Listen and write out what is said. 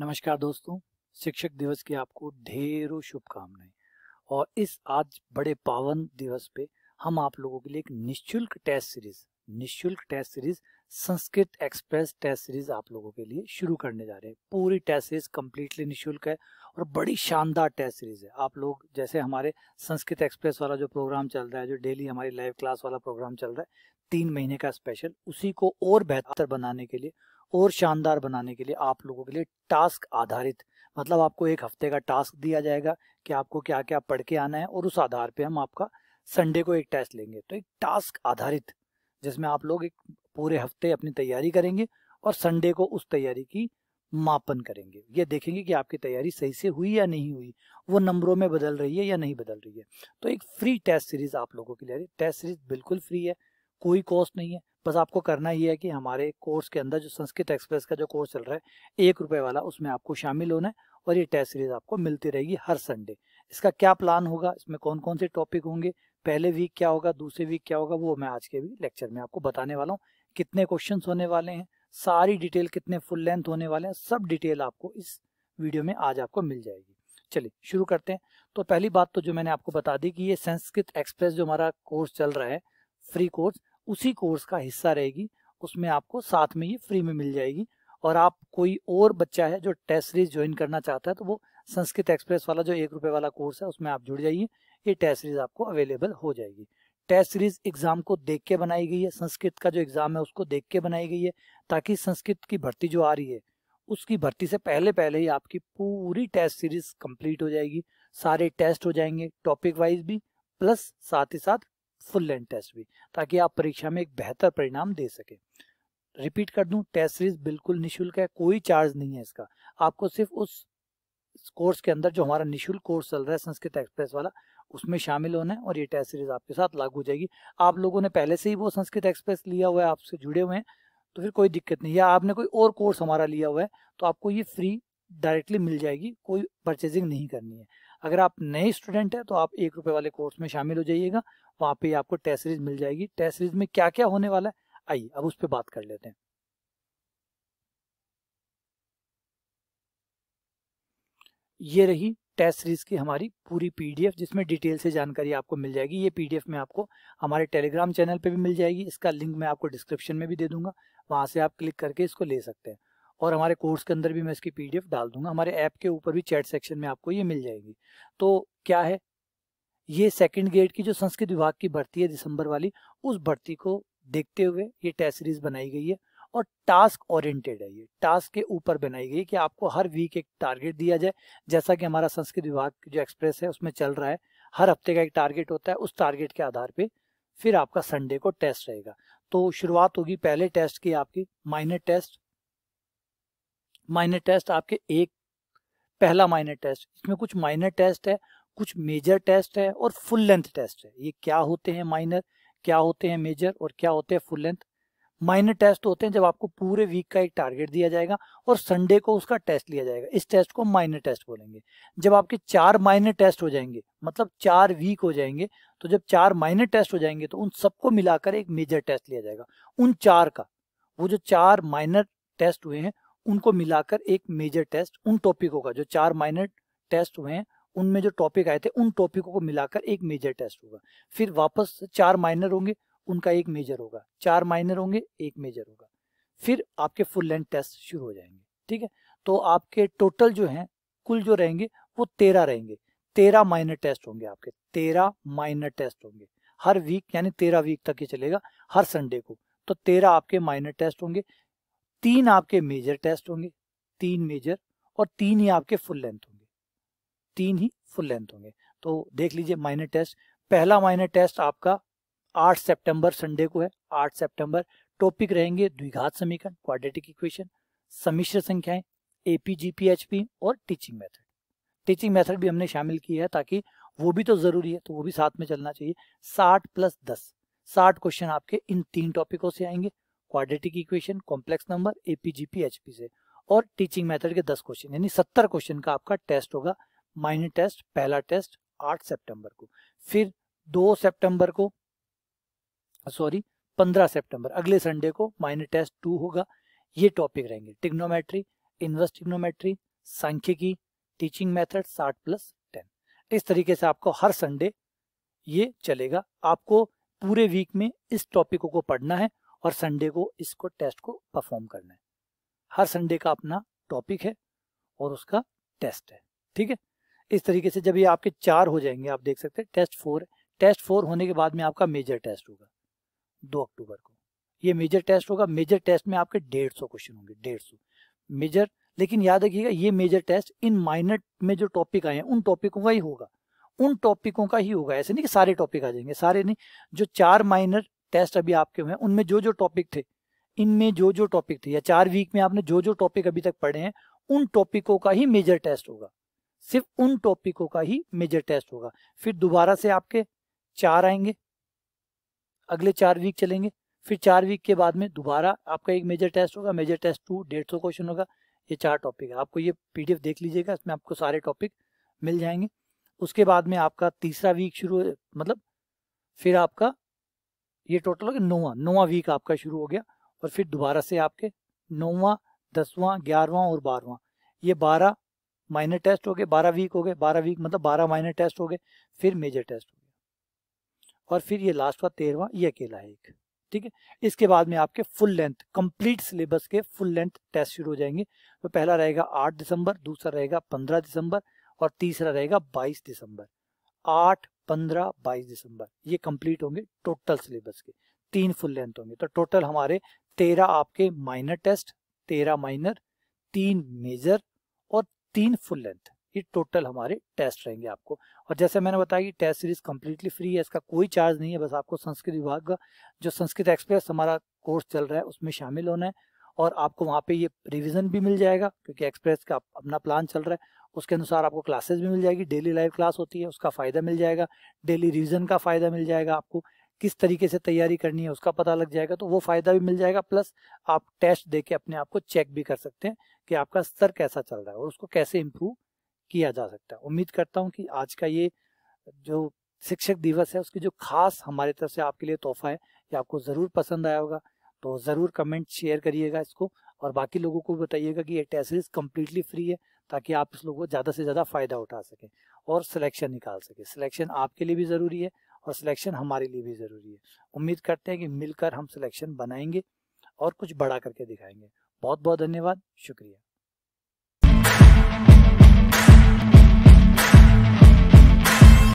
नमस्कार दोस्तों शिक्षक दिवस की आपको ढेरों शुभकामनाएं और इस आज बड़े पावन दिवस पे हम आप लोगों के लिए एक निशुल्क टेस्ट सीरीज निशुल्क test series Sanskrit express test series आप लोगों के लिए शुरू करने जा रहे हैं पूरी टेस्ट सीरीज कम्प्लीटली निशुल्क है और बड़ी शानदार टेस्ट सीरीज है आप लोग जैसे हमारे संस्कृत एक्सप्रेस वाला जो प्रोग्राम चल रहा है जो डेली हमारी लाइव क्लास वाला प्रोग्राम चल रहा है तीन महीने का स्पेशल उसी को और बेहतर बनाने के लिए और शानदार बनाने के लिए आप लोगों के लिए टास्क आधारित मतलब आपको एक हफ्ते का टास्क दिया जाएगा कि आपको क्या क्या पढ़ के आना है और उस आधार पे हम आपका संडे को एक टेस्ट लेंगे तो एक टास्क आधारित जिसमें आप लोग एक पूरे हफ्ते अपनी तैयारी करेंगे और संडे को उस तैयारी की मापन करेंगे ये देखेंगे कि आपकी तैयारी सही से हुई या नहीं हुई वो नंबरों में बदल रही है या नहीं बदल रही है तो एक फ्री टेस्ट सीरीज आप लोगों के लिए टेस्ट सीरीज बिल्कुल फ्री है कोई कॉस्ट नहीं है बस आपको करना ही है कि हमारे कोर्स के अंदर जो संस्कृत एक्सप्रेस का जो कोर्स चल रहा है एक रुपये वाला उसमें आपको शामिल होना है और ये टेस्ट सीरीज आपको मिलती रहेगी हर संडे इसका क्या प्लान होगा इसमें कौन कौन से टॉपिक होंगे पहले वीक क्या होगा दूसरे वीक क्या होगा वो मैं आज के भी लेक्चर में आपको बताने वाला हूँ कितने क्वेश्चन होने वाले हैं सारी डिटेल कितने फुल लेंथ होने वाले हैं सब डिटेल आपको इस वीडियो में आज आपको मिल जाएगी चलिए शुरू करते हैं तो पहली बात तो जो मैंने आपको बता दी कि ये संस्कृत एक्सप्रेस जो हमारा कोर्स चल रहा है फ्री कोर्स उसी कोर्स का हिस्सा रहेगी उसमें आपको साथ में ये फ्री में मिल जाएगी और आप कोई और बच्चा है जो टेस्ट सीरीज ज्वाइन करना चाहता है तो वो संस्कृत एक्सप्रेस वाला जो एक रुपये वाला कोर्स है उसमें आप जुड़ जाइए ये टेस्ट सीरीज आपको अवेलेबल हो जाएगी टेस्ट सीरीज एग्जाम को देख के बनाई गई है संस्कृत का जो एग्जाम है उसको देख के बनाई गई है ताकि संस्कृत की भर्ती जो आ रही है उसकी भर्ती से पहले पहले ही आपकी पूरी टेस्ट सीरीज कंप्लीट हो जाएगी सारे टेस्ट हो जाएंगे टॉपिक वाइज भी प्लस साथ ही साथ फुल लेंथ टेस्ट भी ताकि आप परीक्षा में एक बेहतर परिणाम दे सकें रिपीट कर दूं टेस्ट सीरीज बिल्कुल निशुल्क है कोई चार्ज नहीं है इसका आपको सिर्फ उस कोर्स के अंदर जो हमारा निशुल्क कोर्स चल रहा है संस्कृत एक्सप्रेस वाला उसमें शामिल होना है और ये टेस्ट सीरीज आपके साथ लागू हो जाएगी आप लोगों ने पहले से ही वो संस्कृत एक्सप्रेस लिया हुआ है आपसे जुड़े हुए हैं तो फिर कोई दिक्कत नहीं या आपने कोई और कोर्स हमारा लिया हुआ है तो आपको ये फ्री डायरेक्टली मिल जाएगी कोई परचेजिंग नहीं करनी है अगर आप नए स्टूडेंट हैं तो आप एक रुपये वाले कोर्स में शामिल हो जाइएगा वहाँ पे आपको टेस्ट सीरीज मिल जाएगी टेस्ट सीरीज में क्या क्या होने वाला है आइए अब उस पर बात कर लेते हैं ये रही टेस्ट सीरीज की हमारी पूरी पीडीएफ जिसमें डिटेल से जानकारी आपको मिल जाएगी ये पीडीएफ में आपको हमारे टेलीग्राम चैनल पे भी मिल जाएगी इसका लिंक मैं आपको डिस्क्रिप्शन में भी दे दूंगा वहाँ से आप क्लिक करके इसको ले सकते हैं और हमारे कोर्स के अंदर भी मैं इसकी पीडीएफ डाल दूंगा हमारे ऐप के ऊपर भी चैट सेक्शन में आपको ये मिल जाएगी तो क्या है ये सेकंड ग्रेड की जो संस्कृत विभाग की भर्ती है दिसंबर वाली उस भर्ती को देखते हुए ये टेस्ट सीरीज बनाई गई है और टास्क ओरिएंटेड है ये टास्क के ऊपर बनाई गई कि आपको हर वीक एक टारगेट दिया जाए जैसा कि हमारा संस्कृत विभाग जो एक्सप्रेस है उसमें चल रहा है हर हफ्ते का एक टारगेट होता है उस टारगेट के आधार पर फिर आपका संडे को टेस्ट रहेगा तो शुरुआत होगी पहले टेस्ट की आपकी माइनर टेस्ट माइनर टेस्ट आपके एक पहला माइनर टेस्ट इसमें कुछ माइनर टेस्ट है कुछ मेजर टेस्ट है और फुल लेंथ टेस्ट है ये क्या होते हैं माइनर क्या होते हैं मेजर और क्या होते हैं फुल लेंथ माइनर टेस्ट होते हैं जब आपको पूरे वीक का एक टारगेट दिया जाएगा और संडे को उसका टेस्ट लिया जाएगा इस टेस्ट को माइनर टेस्ट बोलेंगे जब आपके चार माइनर टेस्ट हो जाएंगे मतलब चार वीक हो जाएंगे तो जब चार माइनर टेस्ट हो जाएंगे तो उन सबको मिलाकर एक मेजर टेस्ट लिया जाएगा उन चार का वो जो चार माइनर टेस्ट हुए हैं उनको मिलाकर एक मेजर टेस्ट उन टॉपिकों का जो चार माइनर टेस्ट हुए हैं उनमें जो टॉपिक आए थे उन टॉपिकों को मिलाकर एक मेजर टेस्ट होगा फिर वापस चार माइनर होंगे उनका एक मेजर होगा चार माइनर होंगे एक मेजर होगा फिर आपके फुल लेंथ टेस्ट शुरू हो जाएंगे ठीक है तो आपके टोटल जो हैं कुल जो रहेंगे वो तेरह रहेंगे तेरह माइनर टेस्ट होंगे आपके तेरह माइनर टेस्ट होंगे हर वीक यानी तेरह वीक तक ये चलेगा हर संडे को तो तेरह आपके माइनर टेस्ट होंगे तीन आपके मेजर टेस्ट होंगे तीन मेजर और तीन ही आपके फुल लेंथ होंगे तीन ही फुल लेंथ होंगे तो देख लीजिए माइनर टेस्ट पहला माइनर टेस्ट आपका 8 सितंबर संडे को है 8 सितंबर टॉपिक रहेंगे द्विघात समीकरण क्वाड्रेटिक इक्वेशन समिश्र संख्याएं जीपीएचपी और टीचिंग मेथड टीचिंग मेथड भी हमने शामिल किया है ताकि वो भी तो जरूरी है तो वो भी साथ में चलना चाहिए साठ प्लस दस साठ क्वेश्चन आपके इन तीन टॉपिकों से आएंगे quadratic equation complex number AP GP HP से और टीचिंग मेथड के दस क्वेश्चन यानी सत्तर क्वेश्चन का आपका टेस्ट होगा माइनर टेस्ट पहला टेस्ट आठ सितंबर को फिर दो सितंबर को सॉरी पंद्रह सितंबर अगले संडे को माइनर टेस्ट टू होगा ये टॉपिक रहेंगे टिग्नोमेट्री इन्वर्स टिग्नोमेट्री सांख्यिकी टीचिंग मैथड साठ प्लस टेन इस तरीके से आपको हर संडे ये चलेगा आपको पूरे वीक में इस टॉपिकों को पढ़ना है और संडे को इसको टेस्ट को परफॉर्म करना है हर संडे का अपना टॉपिक है और उसका टेस्ट है ठीक है इस तरीके से जब ये आपके चार हो जाएंगे आप देख सकते हैं टेस्ट फोर टेस्ट फोर होने के बाद में आपका मेजर टेस्ट होगा दो अक्टूबर को ये मेजर टेस्ट होगा मेजर टेस्ट में आपके डेढ़ सौ क्वेश्चन होंगे डेढ़ सौ मेजर लेकिन याद रखिएगा ये मेजर टेस्ट इन माइनर में जो टॉपिक आए हैं उन टॉपिकों का ही होगा उन टॉपिकों का ही होगा ऐसे नहीं कि सारे टॉपिक आ जाएंगे सारे नहीं जो चार माइनर टेस्ट अभी आपके हुए हैं उनमें जो जो टॉपिक थे इनमें जो जो टॉपिक थे या चार वीक में आपने जो जो टॉपिक अभी तक पढ़े हैं उन टॉपिकों का ही मेजर टेस्ट होगा सिर्फ उन टॉपिकों का ही मेजर टेस्ट होगा फिर दोबारा से आपके चार आएंगे अगले चार वीक चलेंगे फिर चार वीक के बाद में दोबारा आपका एक मेजर टेस्ट होगा मेजर टेस्ट टू डेढ़ सौ क्वेश्चन होगा ये चार टॉपिक है आपको ये पीडीएफ देख लीजिएगा इसमें आपको सारे टॉपिक मिल जाएंगे उसके बाद में आपका तीसरा वीक शुरू मतलब फिर आपका ये टोटल हो गया नौवा नौवा वीक आपका शुरू हो गया और फिर दोबारा से आपके नौवा दसवां ग्यारहवां और बारहवां ये बारह माइनर टेस्ट हो गए बारह वीक हो गए बारह वीक मतलब बारह माइनर टेस्ट हो गए फिर मेजर टेस्ट हो गया और फिर ये लास्ट का तेरहवा ये अकेला है एक ठीक है इसके बाद में आपके फुल लेंथ कंप्लीट सिलेबस के फुल लेंथ टेस्ट शुरू हो जाएंगे तो पहला रहेगा आठ दिसंबर दूसरा रहेगा पंद्रह दिसंबर और तीसरा रहेगा बाईस दिसंबर आठ पंद्रह बाईस दिसंबर ये कंप्लीट होंगे टोटल सिलेबस के तीन फुल लेंथ होंगे तो टोटल हमारे तेरह आपके माइनर टेस्ट तेरह माइनर तीन मेजर और तीन फुल लेंथ ये टोटल हमारे टेस्ट रहेंगे आपको और जैसे मैंने बताया कि टेस्ट सीरीज कम्प्लीटली फ्री है इसका कोई चार्ज नहीं है बस आपको संस्कृत विभाग का जो संस्कृत एक्सप्रेस हमारा कोर्स चल रहा है उसमें शामिल होना है और आपको वहाँ पे ये रिवीजन भी मिल जाएगा क्योंकि एक्सप्रेस का अपना प्लान चल रहा है उसके अनुसार आपको क्लासेस भी मिल जाएगी डेली लाइव क्लास होती है उसका फ़ायदा मिल जाएगा डेली रिविज़न का फ़ायदा मिल जाएगा आपको किस तरीके से तैयारी करनी है उसका पता लग जाएगा तो वो फ़ायदा भी मिल जाएगा प्लस आप टेस्ट दे के अपने आप को चेक भी कर सकते हैं कि आपका स्तर कैसा चल रहा है और उसको कैसे इम्प्रूव किया जा सकता है उम्मीद करता हूँ कि आज का ये जो शिक्षक दिवस है उसकी जो खास हमारी तरफ से आपके लिए तोहफा है ये आपको ज़रूर पसंद आया होगा तो ज़रूर कमेंट शेयर करिएगा इसको और बाकी लोगों को बताइएगा कि ये टेस्ट सीरीज कम्प्लीटली फ्री है ताकि आप इस लोग को ज़्यादा से ज़्यादा फ़ायदा उठा सकें और सिलेक्शन निकाल सकें सिलेक्शन आपके लिए भी ज़रूरी है और सिलेक्शन हमारे लिए भी ज़रूरी है उम्मीद करते हैं कि मिलकर हम सिलेक्शन बनाएंगे और कुछ बढ़ा करके दिखाएंगे बहुत बहुत धन्यवाद शुक्रिया